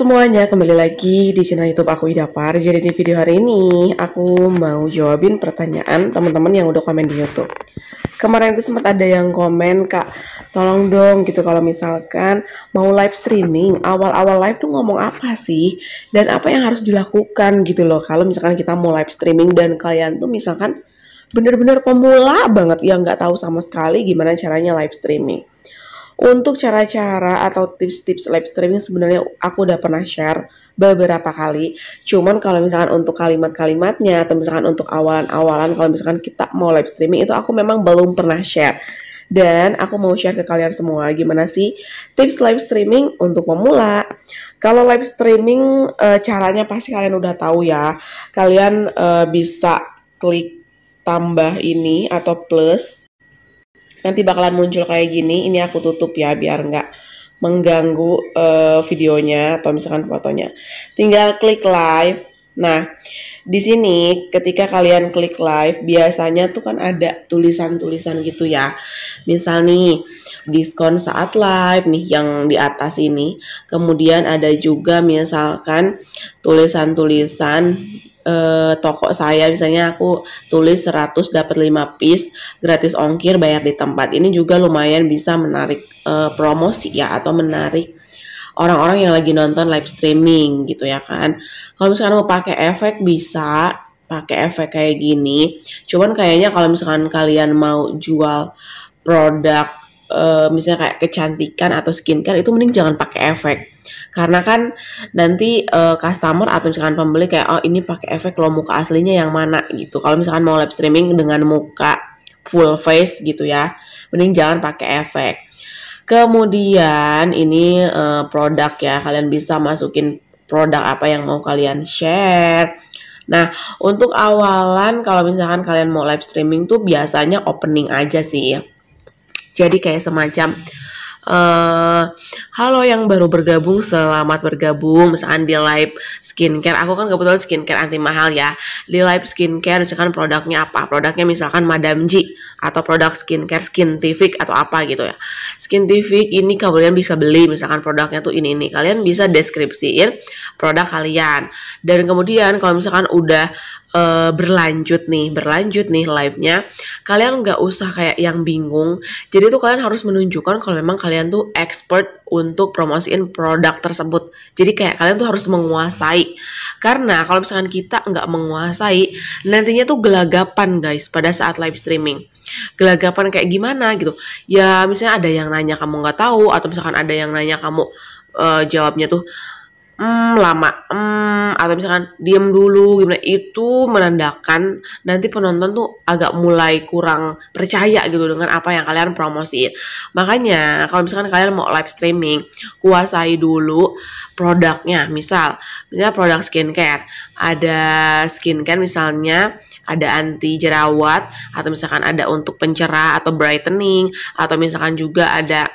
semuanya, kembali lagi di channel youtube aku ida Idapar Jadi di video hari ini, aku mau jawabin pertanyaan teman-teman yang udah komen di youtube kemarin itu sempat ada yang komen kak tolong dong gitu kalau misalkan mau live streaming awal-awal live tuh ngomong apa sih dan apa yang harus dilakukan gitu loh kalau misalkan kita mau live streaming dan kalian tuh misalkan bener-bener pemula banget yang nggak tahu sama sekali gimana caranya live streaming untuk cara-cara atau tips-tips live streaming sebenarnya aku udah pernah share beberapa kali. Cuman kalau misalkan untuk kalimat-kalimatnya atau misalkan untuk awalan-awalan kalau misalkan kita mau live streaming itu aku memang belum pernah share. Dan aku mau share ke kalian semua gimana sih tips live streaming untuk pemula. Kalau live streaming e, caranya pasti kalian udah tahu ya. Kalian e, bisa klik tambah ini atau plus nanti bakalan muncul kayak gini ini aku tutup ya biar nggak mengganggu uh, videonya atau misalkan fotonya tinggal klik live nah di sini ketika kalian klik live biasanya tuh kan ada tulisan-tulisan gitu ya misal nih diskon saat live nih yang di atas ini kemudian ada juga misalkan tulisan-tulisan uh, toko saya misalnya aku tulis 100 dapat 5 piece gratis ongkir bayar di tempat ini juga lumayan bisa menarik uh, promosi ya atau menarik orang-orang yang lagi nonton live streaming gitu ya kan kalau misalkan mau pakai efek bisa pakai efek kayak gini cuman kayaknya kalau misalkan kalian mau jual produk uh, misalnya kayak kecantikan atau skincare itu mending jangan pakai efek karena kan nanti uh, customer atau misalkan pembeli kayak oh ini pakai efek lo muka aslinya yang mana gitu kalau misalkan mau live streaming dengan muka full face gitu ya mending jangan pakai efek kemudian ini uh, produk ya kalian bisa masukin produk apa yang mau kalian share Nah, untuk awalan kalau misalkan kalian mau live streaming tuh biasanya opening aja sih. Jadi kayak semacam Uh, halo yang baru bergabung, selamat bergabung. Misalkan di Live Skincare, aku kan kebetulan skincare anti mahal ya. Di Live Skincare, misalkan produknya apa? Produknya misalkan Madam G atau produk skincare skin Skintific atau apa gitu ya. skin Skintific ini kalian bisa beli, misalkan produknya tuh ini ini. Kalian bisa deskripsiin produk kalian. Dan kemudian kalau misalkan udah uh, berlanjut nih, berlanjut nih live-nya, kalian nggak usah kayak yang bingung. Jadi tuh kalian harus menunjukkan kalau memang kalian tuh expert untuk promosiin produk tersebut. Jadi kayak kalian tuh harus menguasai. Karena kalau misalkan kita nggak menguasai, nantinya tuh gelagapan guys pada saat live streaming gelagapan kayak gimana gitu ya misalnya ada yang nanya kamu nggak tahu atau misalkan ada yang nanya kamu uh, jawabnya tuh mm, lama atau misalkan diem dulu gimana gitu. itu menandakan nanti penonton tuh agak mulai kurang percaya gitu dengan apa yang kalian promosiin. Makanya kalau misalkan kalian mau live streaming, kuasai dulu produknya. Misal, misalnya produk skincare, ada skincare misalnya ada anti jerawat atau misalkan ada untuk pencerah atau brightening atau misalkan juga ada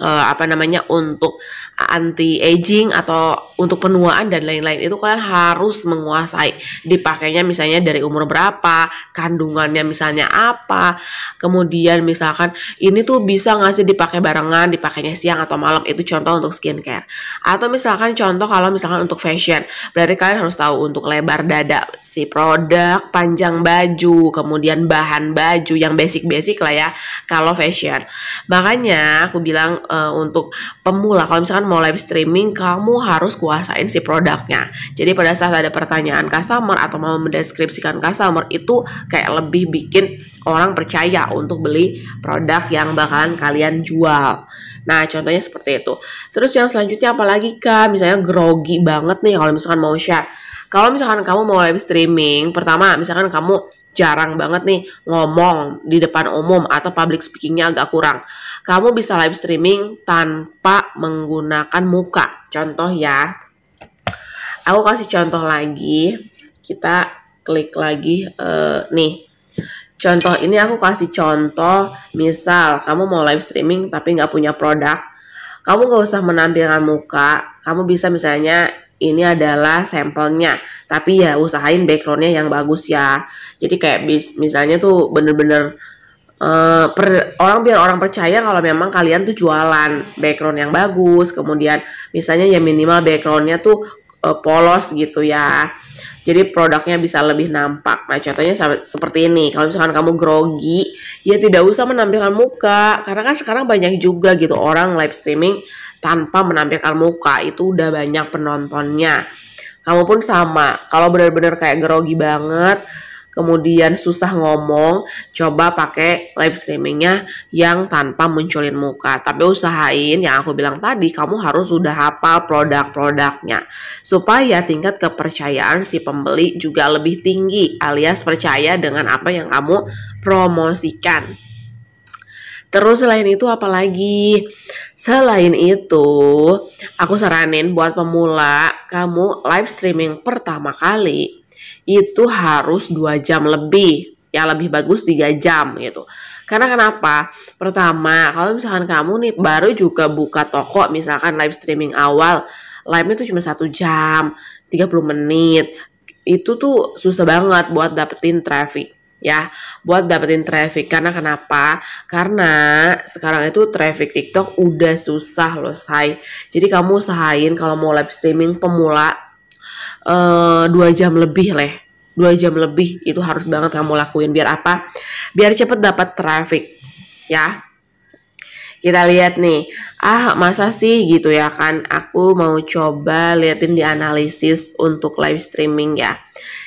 uh, apa namanya untuk anti aging atau untuk penuaan dan lain-lain itu kalian harus menguasai dipakainya misalnya dari umur berapa kandungannya misalnya apa kemudian misalkan ini tuh bisa ngasih dipakai barengan dipakainya siang atau malam itu contoh untuk skincare atau misalkan contoh kalau misalkan untuk fashion berarti kalian harus tahu untuk lebar dada si produk panjang baju kemudian bahan baju yang basic-basic lah ya kalau fashion makanya aku bilang uh, untuk pemula kalau misalkan mau live streaming kamu harus kuasain si produknya jadi pada saat ada pertanyaan customer atau mau mendeskripsikan customer itu kayak lebih bikin orang percaya untuk beli produk yang bakalan kalian jual Nah, contohnya seperti itu. Terus yang selanjutnya apalagi kak, misalnya grogi banget nih kalau misalkan mau share kalau misalkan kamu mau live streaming, pertama misalkan kamu jarang banget nih ngomong di depan umum atau public speakingnya agak kurang. Kamu bisa live streaming tanpa menggunakan muka. Contoh ya, aku kasih contoh lagi. Kita klik lagi uh, nih. Contoh ini aku kasih contoh, misal kamu mau live streaming tapi nggak punya produk, kamu nggak usah menampilkan muka, kamu bisa misalnya ini adalah sampelnya tapi ya usahain backgroundnya yang bagus ya jadi kayak bis, misalnya tuh bener-bener Uh, per, orang biar orang percaya kalau memang kalian tuh jualan background yang bagus kemudian misalnya ya minimal backgroundnya tuh uh, polos gitu ya jadi produknya bisa lebih nampak. Nah, contohnya seperti ini. Kalau misalkan kamu grogi, ya tidak usah menampilkan muka. Karena kan sekarang banyak juga gitu orang live streaming tanpa menampilkan muka. Itu udah banyak penontonnya. Kamu pun sama. Kalau benar-benar kayak grogi banget, kemudian susah ngomong, coba pakai live streamingnya yang tanpa munculin muka. Tapi usahain yang aku bilang tadi, kamu harus sudah hafal produk-produknya. Supaya tingkat kepercayaan si pembeli juga lebih tinggi alias percaya dengan apa yang kamu promosikan. Terus selain itu apalagi? Selain itu, aku saranin buat pemula, kamu live streaming pertama kali itu harus dua jam lebih yang lebih bagus 3 jam gitu. Karena kenapa? Pertama, kalau misalkan kamu nih baru juga buka toko, misalkan live streaming awal, live itu cuma satu jam, 30 menit, itu tuh susah banget buat dapetin traffic ya buat dapetin traffic karena kenapa karena sekarang itu traffic TikTok udah susah loh say jadi kamu usahain kalau mau live streaming pemula Eh, dua jam lebih leh dua jam lebih itu harus banget kamu lakuin biar apa biar cepet dapat traffic ya kita lihat nih ah masa sih gitu ya kan aku mau coba liatin di analisis untuk live streaming ya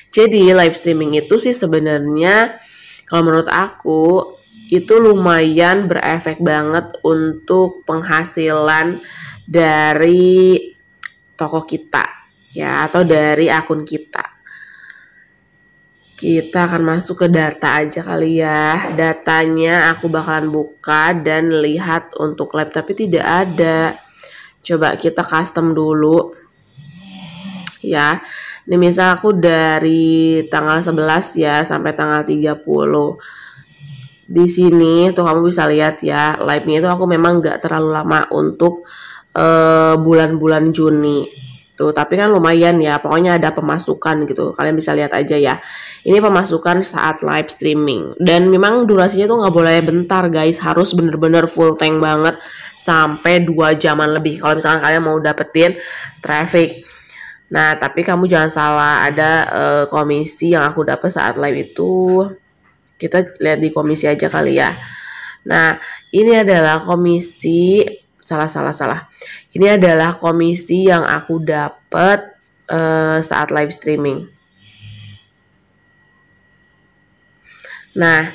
jadi live streaming itu sih sebenarnya kalau menurut aku itu lumayan berefek banget untuk penghasilan dari toko kita ya atau dari akun kita. Kita akan masuk ke data aja kali ya. Datanya aku bakalan buka dan lihat untuk lab tapi tidak ada. Coba kita custom dulu. Ya. Ini misal aku dari tanggal 11 ya sampai tanggal 30 di sini tuh kamu bisa lihat ya live-nya itu aku memang nggak terlalu lama untuk eh, bulan-bulan uh, bulan -bulan Juni gitu. Tapi kan lumayan ya, pokoknya ada pemasukan gitu. Kalian bisa lihat aja ya. Ini pemasukan saat live streaming. Dan memang durasinya tuh nggak boleh bentar guys, harus bener-bener full tank banget sampai dua jaman lebih. Kalau misalnya kalian mau dapetin traffic. Nah, tapi kamu jangan salah, ada uh, komisi yang aku dapat saat live itu. Kita lihat di komisi aja kali ya. Nah, ini adalah komisi salah salah salah. Ini adalah komisi yang aku dapat uh, eh, saat live streaming. Nah,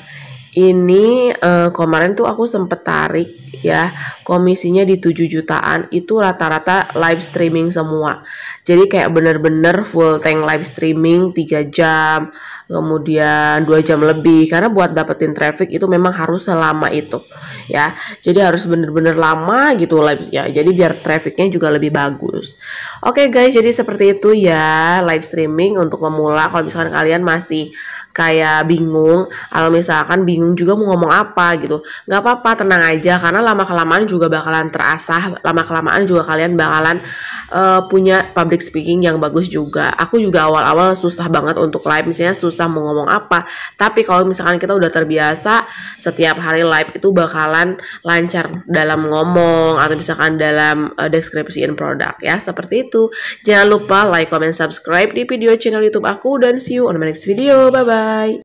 ini uh, kemarin tuh aku sempet tarik ya komisinya di 7 jutaan itu rata-rata live streaming semua jadi kayak bener-bener full tank live streaming 3 jam kemudian 2 jam lebih karena buat dapetin traffic itu memang harus selama itu ya jadi harus bener-bener lama gitu live ya jadi biar trafficnya juga lebih bagus oke guys jadi seperti itu ya live streaming untuk pemula kalau misalkan kalian masih kayak bingung kalau misalkan bingung juga mau ngomong apa gitu nggak apa-apa tenang aja karena lama kelamaan juga bakalan terasah lama kelamaan juga kalian bakalan uh, punya public speaking yang bagus juga aku juga awal awal susah banget untuk live misalnya susah mau ngomong apa tapi kalau misalkan kita udah terbiasa setiap hari live itu bakalan lancar dalam ngomong atau misalkan dalam uh, eh, in produk ya seperti itu jangan lupa like comment subscribe di video channel youtube aku dan see you on my next video bye bye